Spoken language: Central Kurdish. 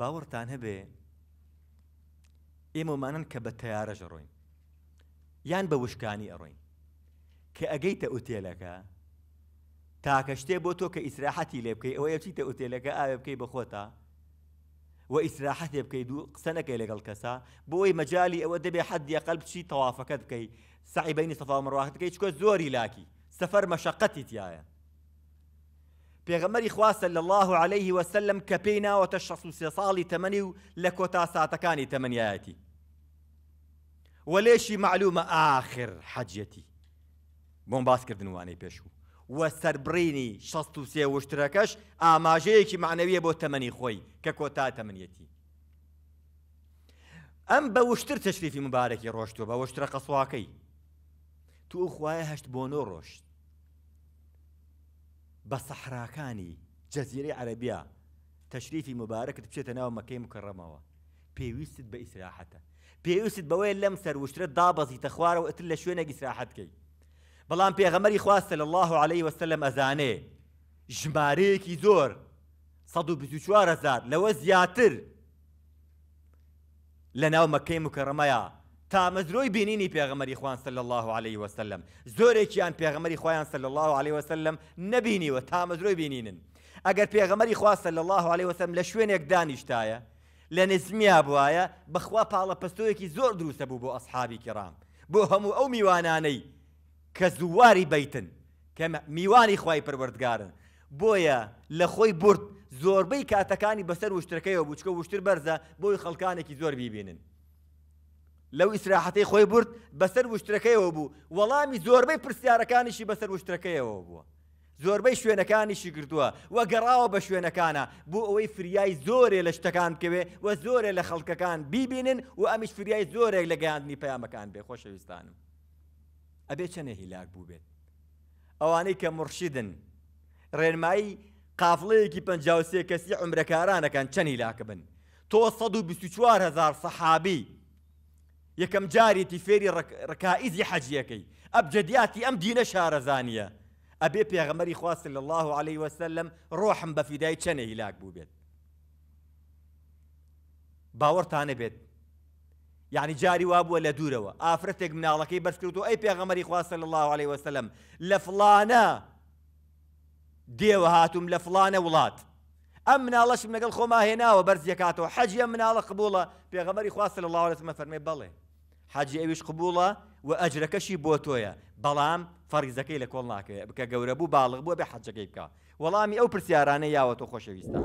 باوەڕتان هەبێ ئێمەمانن که به تیاره جروین یان به وشکانی ئەڕۆین کە ئەگەیتە ئوتێلەکە تاکە شتێ بۆ تۆ کە ئیسراحەتی لێ بکەی ئەوە یەچیتە ئوتێلەکە ئاوێ بکەی بەخۆتە و ئیسراحەتێ بکەی دوو قسەنەکەی لەگەڵ کەسا بۆی مەجای ئەوە دەبێ حەدی قلب چی تەوافەکەت بکەی سعیبینی سەفا مڕواحەتەکەی چکۆ زوری لاکی سفر مشقتی تایە پیغمبر اخوا صلی الله عليه وسلم سلم کپینا سيصالي تشخصو سی سالی تمنی تمنياتي ساتکانی معلومة آخر حجیتی بون باس دنواني وانی پیشو و سي شستو اما جيكي معنوية بو تمني خوي معنوی با تمنی ام با وشتر تشریفی مبارکی روشتو با وشتر قصواکی تو اخوای هشت بونو روشت بە سەحراکانی جەزیری عەربیا تەشریفی مبارەکت بچێتە ناو مەکەی مکەڕەمەوە پێویستت بە ئیسراحەتە پێویست بەوەی لەم سەروشترە دابەزیتە خوارە و ئەتر لە شوێنێک ئیسراحەتکەی بەڵام پێغەمەری خواستە لە الله عليه وسلم ئەزانێ ژمارەیەکی زۆر 1940 لەوە زیاتر لە ناو مەکەی مکەڕەمەیە تامەزرۆی بینینی پێغەمەری خوان سل الله عليه وسلم زۆرێکیان پێغەمەری خۆیان سل الله عليه وسلم نبینیوە تامەزرۆی بینینن ئەگەر پێغەمەری خوا سل الله عليه وسلم لە شوێنێک دانیشتایە لە نزمیا بواە بەخوا پاڵە پستۆیەکی زۆر دروستە بوو بۆ ئەسحابی کرام بۆ هەموو ئەو میوانانەی کە زوواری بیتن کە میوانی خی پروەردگارن بۆیە لە خۆی برد زۆربەی کاتەکانی بەسەر وشتەکەیەوە بچکە وشتر بەرزە بۆی خەڵکانێکی زۆر بیبینن لەو ئیسراحەتەی خۆی برد بەسەر وشتەکەیەوە بوو وەڵامی زۆربەی پرسیارەکانیشی بەسەر وشتەکەیەوە بووە زۆربەی شوێنەکانیشی کردووە وە گەڕاوە بە شوێنەکانە بۆ ئەوەی فریای زۆرێ لە شتەکان بکەوێ وە زۆرێ لە خەڵکەکان بیبینن و ئەمیش فریای زۆرێک لە گەیاندنی پەیامەکان بێ خۆشەویستانم ئەبێ چەنێ هیلاک بوو بێت ئەوانەی کە مڕشیدن ڕێنمایی قافڵەیەکی پنجاوسێ کەسی عمرەکارانەکان چەند هیلاکە بن تۆ 124 هزار سەحابی یەکەم جارێتی فێری ڕکائزی حەجیەکەی ئەب جدیاتی ام دینە زانية ئەبێ پێغەمەری خواست لە الله عليه وسلم ڕۆحم بە فیدای چەنە بيت بوو بێت باوەڕتانە بێت یعنی يعني جاری وابووە لە دوورەوە ئافرەتێک مناڵەکەی بەرکرد و أي پێغەمەری خواست الله عليه وسلم لفلانا ديو هاتم لفلانا لە فلانە وڵات ئەم مناڵەش لەگەڵ خۆما هێناوە بەرزیکاتەوە حەجیە مناڵە قبوڵە پێغەمەری خواست لە الله عليه وسلم فرمي بەڵێ حاجی ئەویش قبوڵە و ئەجرەکەشی بۆ تۆیە بەڵام فەرگزەکەی لە کۆڵ ناکەوێت بکە گەورە بوو باڵغ بووە بێ حەجەکەی بکە وەڵامی ئەو پرسیارانە یاوە تۆ خۆشەویستان.